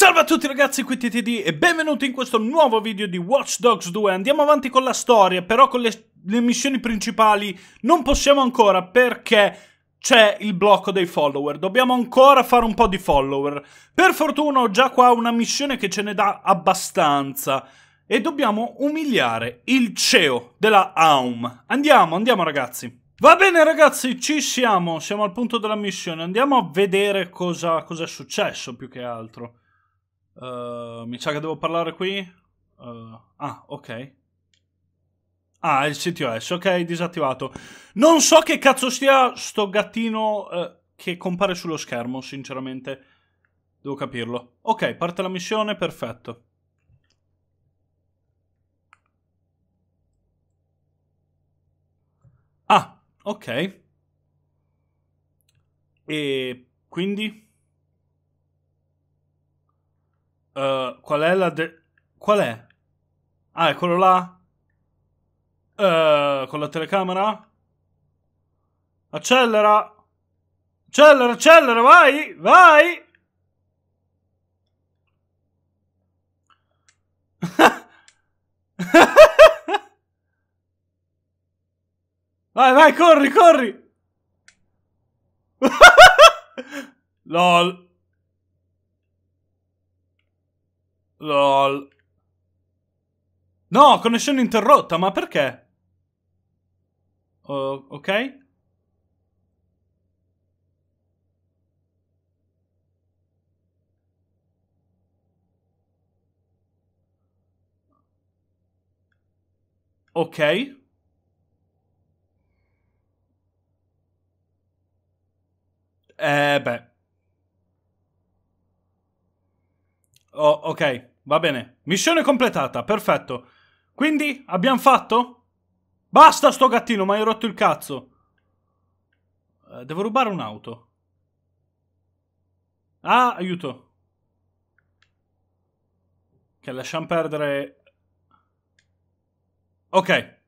Salve a tutti ragazzi, qui TTD e benvenuti in questo nuovo video di Watch Dogs 2 Andiamo avanti con la storia, però con le, le missioni principali non possiamo ancora perché c'è il blocco dei follower Dobbiamo ancora fare un po' di follower Per fortuna ho già qua una missione che ce ne dà abbastanza E dobbiamo umiliare il CEO della AUM Andiamo, andiamo ragazzi Va bene ragazzi, ci siamo, siamo al punto della missione, andiamo a vedere cosa, cosa è successo più che altro. Eh, mi sa che devo parlare qui. Uh, ah, ok. Ah, il CTOS, ok, disattivato. Non so che cazzo sia sto gattino uh, che compare sullo schermo, sinceramente. Devo capirlo. Ok, parte la missione, perfetto. Ah, ok. E quindi... Uh, qual è la... De- qual è? Ah, eccolo là? Uh, con la telecamera? Accelera! Accelera, accelera, vai! Vai! vai, vai, corri, corri! LOL LOL. No, connessione interrotta, ma perché? Uh, ok. Ok. Eh beh. Oh, ok va bene. Missione completata, perfetto. Quindi, abbiamo fatto? Basta sto gattino, mi hai rotto il cazzo. Eh, devo rubare un'auto. Ah, aiuto. Che lasciamo perdere... Ok.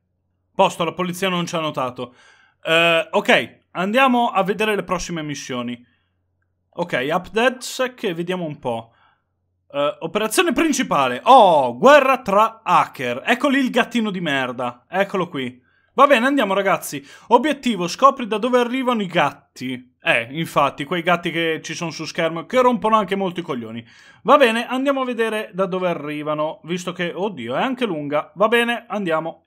Posto, la polizia non ci ha notato. Uh, ok, andiamo a vedere le prossime missioni. Ok, update che vediamo un po'. Uh, operazione principale. Oh, guerra tra hacker. Eccoli il gattino di merda. Eccolo qui. Va bene, andiamo ragazzi. Obiettivo, scopri da dove arrivano i gatti. Eh, infatti, quei gatti che ci sono su schermo, che rompono anche molto i coglioni. Va bene, andiamo a vedere da dove arrivano, visto che, oddio, è anche lunga. Va bene, andiamo.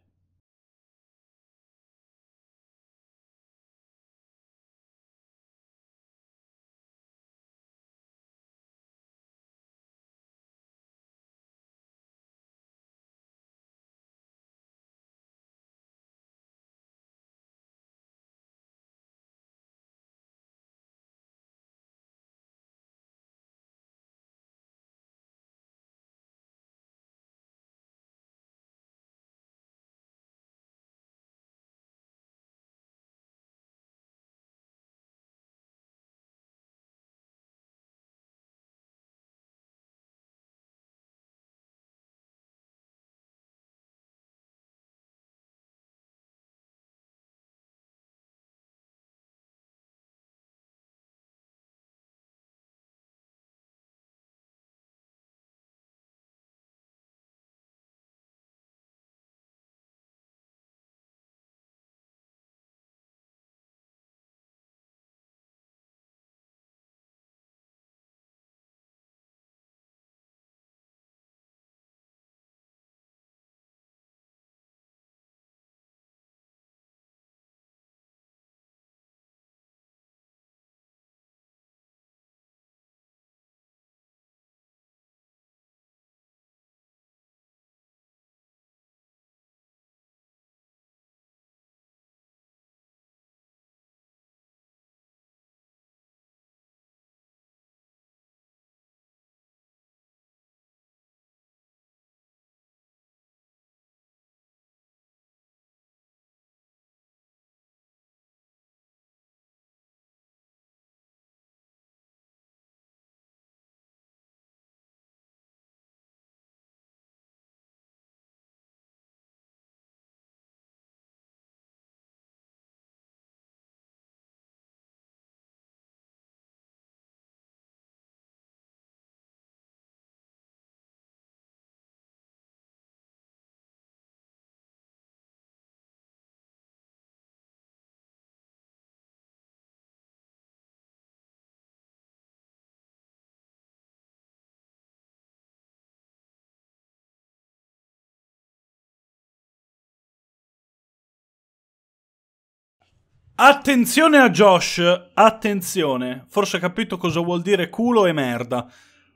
Attenzione a Josh, attenzione. Forse ha capito cosa vuol dire culo e merda.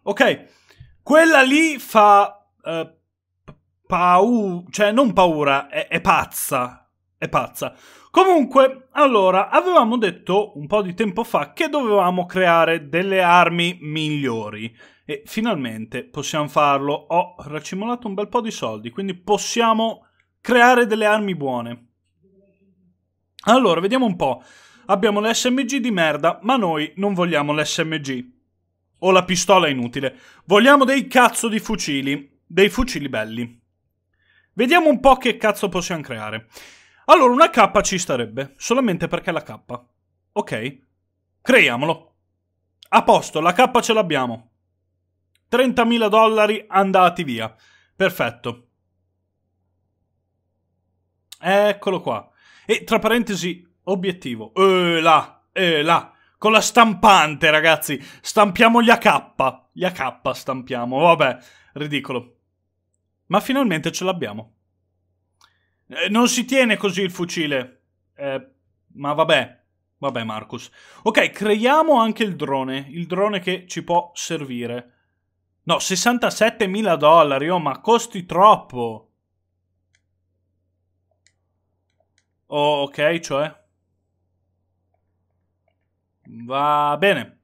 Ok, quella lì fa... Eh, paura... Cioè, non paura, è, è pazza. È pazza. Comunque, allora, avevamo detto un po' di tempo fa che dovevamo creare delle armi migliori. E finalmente possiamo farlo. Ho racimolato un bel po' di soldi, quindi possiamo creare delle armi buone. Allora, vediamo un po'. Abbiamo l'SMG di merda, ma noi non vogliamo l'SMG. O la pistola inutile. Vogliamo dei cazzo di fucili. Dei fucili belli. Vediamo un po' che cazzo possiamo creare. Allora, una K ci starebbe, solamente perché la K. Ok, creiamolo. A posto, la K ce l'abbiamo. 30.000 dollari andati via. Perfetto. Eccolo qua. E tra parentesi, obiettivo. E eh, là, e eh, là. Con la stampante, ragazzi. Stampiamo gli AK. Gli AK stampiamo. Vabbè, ridicolo. Ma finalmente ce l'abbiamo. Eh, non si tiene così il fucile. Eh, ma vabbè. Vabbè, Marcus. Ok, creiamo anche il drone. Il drone che ci può servire. No, 67.000 dollari. Oh, ma costi troppo. Oh, ok, cioè. Va bene.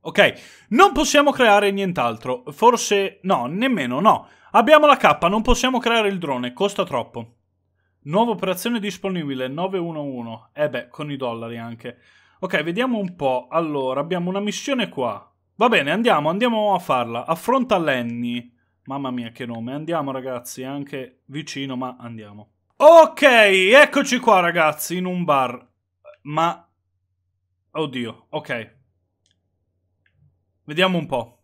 Ok, non possiamo creare nient'altro. Forse no, nemmeno no. Abbiamo la K, non possiamo creare il drone, costa troppo. Nuova operazione disponibile, 911. Eh beh, con i dollari anche. Ok, vediamo un po'. Allora, abbiamo una missione qua. Va bene, andiamo, andiamo a farla. Affronta Lenny. Mamma mia, che nome. Andiamo ragazzi, anche vicino, ma andiamo. Ok, eccoci qua ragazzi, in un bar. Ma... Oddio, ok. Vediamo un po'.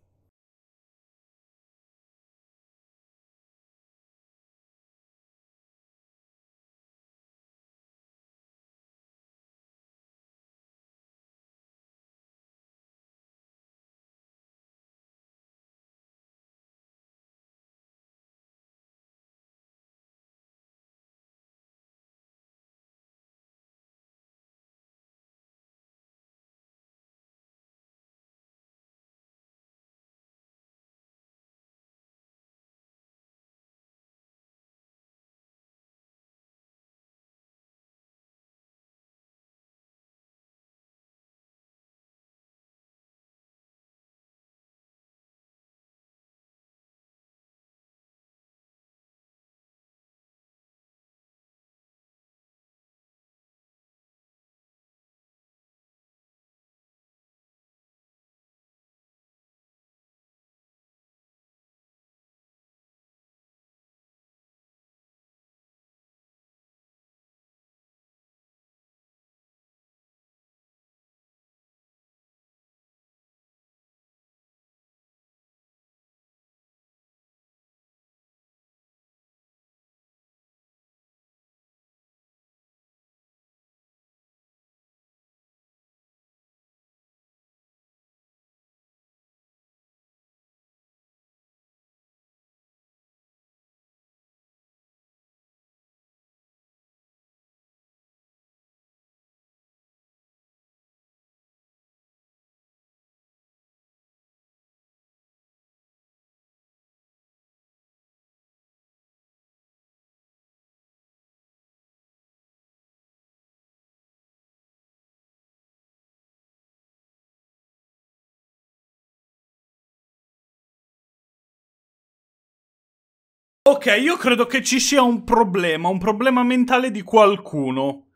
Ok, io credo che ci sia un problema, un problema mentale di qualcuno.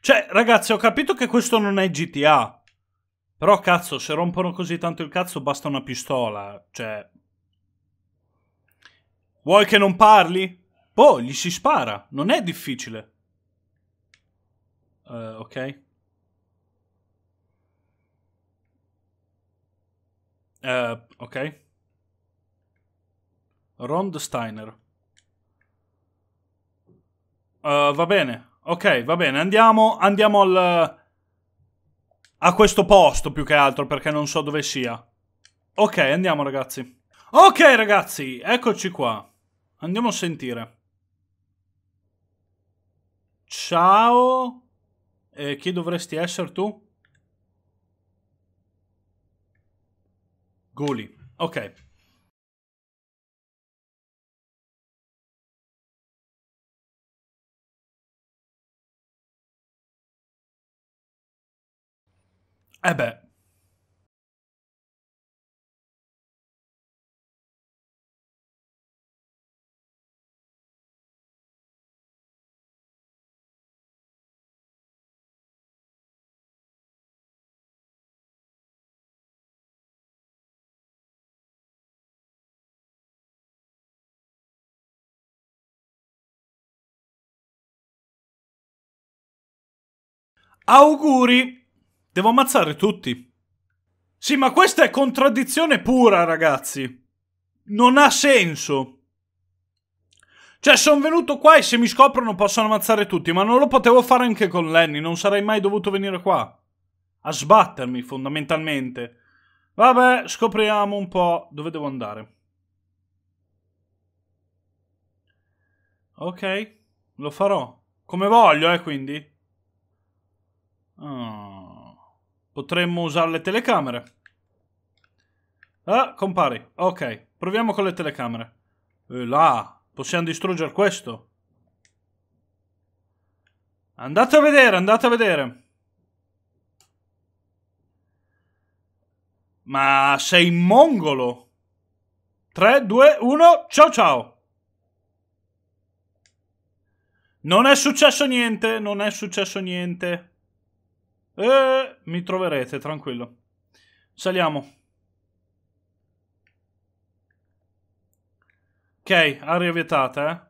Cioè, ragazzi, ho capito che questo non è GTA. Però, cazzo, se rompono così tanto il cazzo basta una pistola. Cioè... Vuoi che non parli? Boh, gli si spara. Non è difficile. Uh, ok. Uh, ok. Rond Steiner. Eh, va bene. Ok, va bene. Andiamo, andiamo al... A questo posto più che altro perché non so dove sia. Ok, andiamo ragazzi. Ok ragazzi, eccoci qua. Andiamo a sentire. Ciao. E chi dovresti essere tu? Guli. Ok. Eh beh. Auguri! Devo ammazzare tutti. Sì, ma questa è contraddizione pura, ragazzi. Non ha senso. Cioè, sono venuto qua e se mi scoprono possono ammazzare tutti, ma non lo potevo fare anche con Lenny, non sarei mai dovuto venire qua. A sbattermi, fondamentalmente. Vabbè, scopriamo un po' dove devo andare. Ok, lo farò. Come voglio, eh, quindi. Oh. Potremmo usare le telecamere. Ah, compari. Ok, proviamo con le telecamere. E eh, là, possiamo distruggere questo. Andate a vedere, andate a vedere. Ma sei mongolo? 3, 2, 1, ciao ciao! Non è successo niente, non è successo niente. E mi troverete, tranquillo. Saliamo. Ok, aria vietata, eh.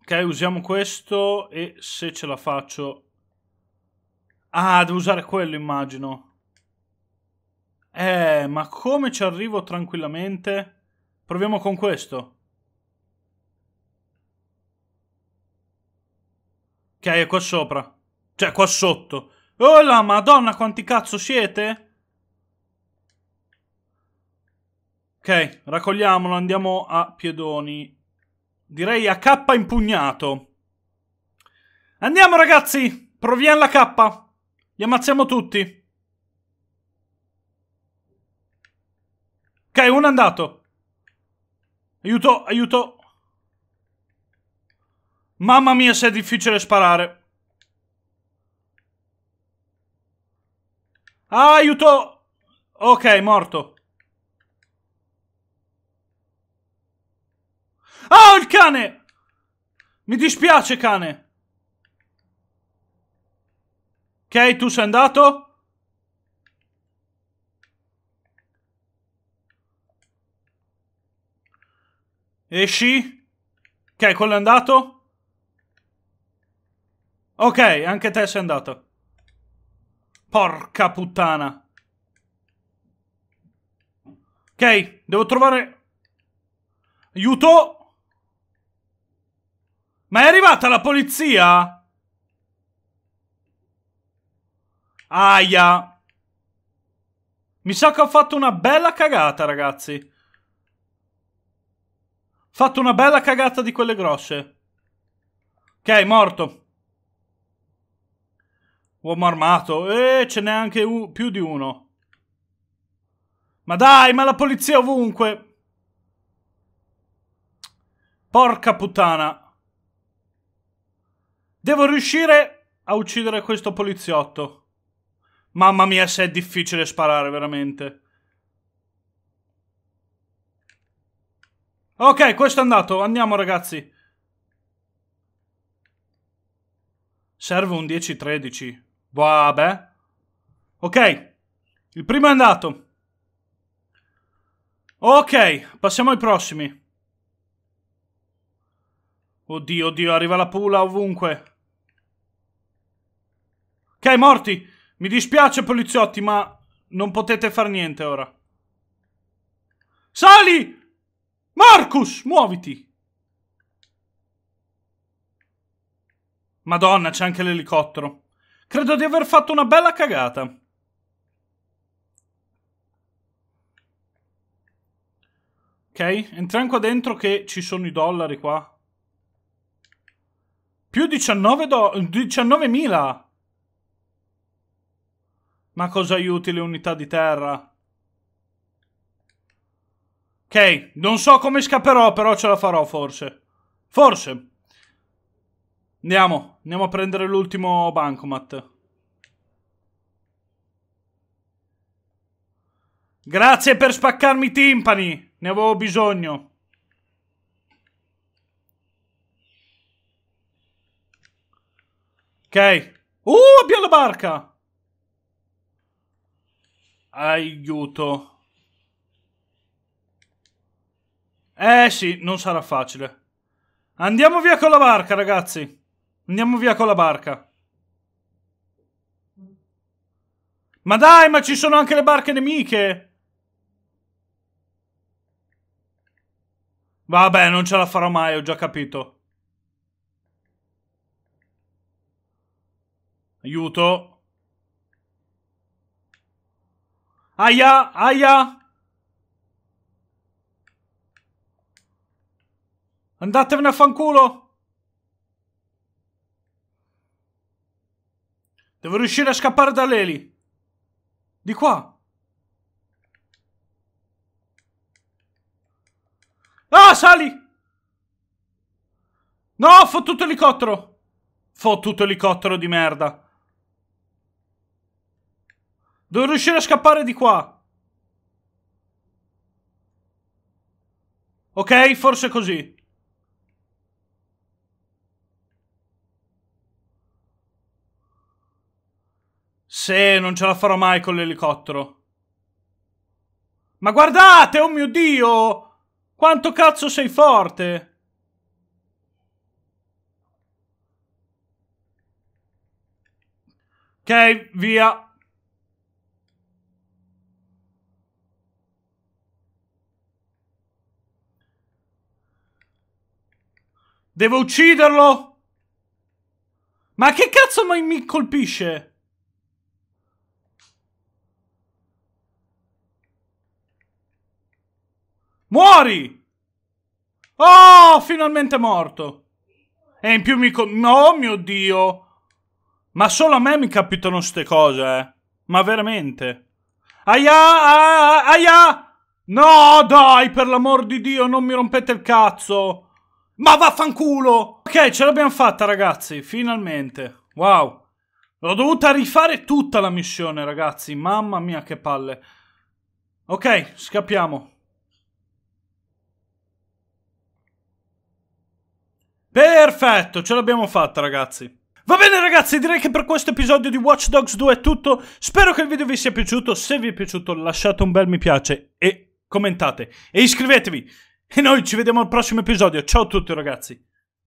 Ok, usiamo questo e se ce la faccio... Ah, devo usare quello, immagino. Eh, ma come ci arrivo tranquillamente? Proviamo con questo. Ok, è qua sopra. Cioè, qua sotto. Oh la madonna, quanti cazzo siete? Ok, raccogliamolo, andiamo a piedoni. Direi a K impugnato. Andiamo ragazzi, proviamo la K. Li ammazziamo tutti. Ok, uno è andato. Aiuto, aiuto. Mamma mia, se è difficile sparare. Ah, aiuto! Ok, morto. Oh, il cane! Mi dispiace, cane. Ok, tu sei andato? Esci? Ok, quello è andato? Ok, anche te sei andato. Porca puttana. Ok, devo trovare... Aiuto! Ma è arrivata la polizia? Aia. Mi sa che ho fatto una bella cagata, ragazzi. Ho fatto una bella cagata di quelle grosse. Ok, morto. Uomo armato. Eh, ce n'è anche più di uno. Ma dai, ma la polizia è ovunque! Porca puttana. Devo riuscire a uccidere questo poliziotto. Mamma mia, se è difficile sparare, veramente. Ok, questo è andato. Andiamo, ragazzi. Serve un 10-13. Vabbè. Ok, il primo è andato. Ok, passiamo ai prossimi. Oddio, oddio, arriva la pula ovunque. Ok, morti. Mi dispiace, poliziotti, ma non potete far niente ora. Sali! Marcus, muoviti! Madonna, c'è anche l'elicottero. Credo di aver fatto una bella cagata. Ok, entriamo qua dentro che ci sono i dollari qua. Più 19 do 19.000. Ma cosa aiuti le unità di terra? Ok, non so come scapperò, però ce la farò forse. Forse. Andiamo, andiamo a prendere l'ultimo bancomat. Grazie per spaccarmi i timpani, ne avevo bisogno. Ok. Uh, abbiamo la barca! Aiuto. Eh sì, non sarà facile. Andiamo via con la barca, ragazzi. Andiamo via con la barca. Ma dai, ma ci sono anche le barche nemiche! Vabbè, non ce la farò mai, ho già capito. Aiuto. Aia, aia! Andatevene a fanculo! Devo riuscire a scappare da Leli. Di qua. Ah, sali! No, fottuto elicottero! Fottuto elicottero di merda. Devo riuscire a scappare di qua. Ok, forse così. Se non ce la farò mai con l'elicottero. Ma guardate, oh mio Dio! Quanto cazzo sei forte! Ok, via. Devo ucciderlo! Ma che cazzo mi colpisce? Muori! Oh, finalmente morto! E in più mi... Oh mio Dio! Ma solo a me mi capitano queste cose, eh. Ma veramente. Aia! Aia! No, dai, per l'amor di Dio, non mi rompete il cazzo! Ma vaffanculo! Ok, ce l'abbiamo fatta, ragazzi, finalmente. Wow. L'ho dovuta rifare tutta la missione, ragazzi. Mamma mia, che palle. Ok, scappiamo. Perfetto, ce l'abbiamo fatta ragazzi. Va bene ragazzi, direi che per questo episodio di Watch Dogs 2 è tutto. Spero che il video vi sia piaciuto. Se vi è piaciuto lasciate un bel mi piace e commentate e iscrivetevi. E noi ci vediamo al prossimo episodio. Ciao a tutti ragazzi.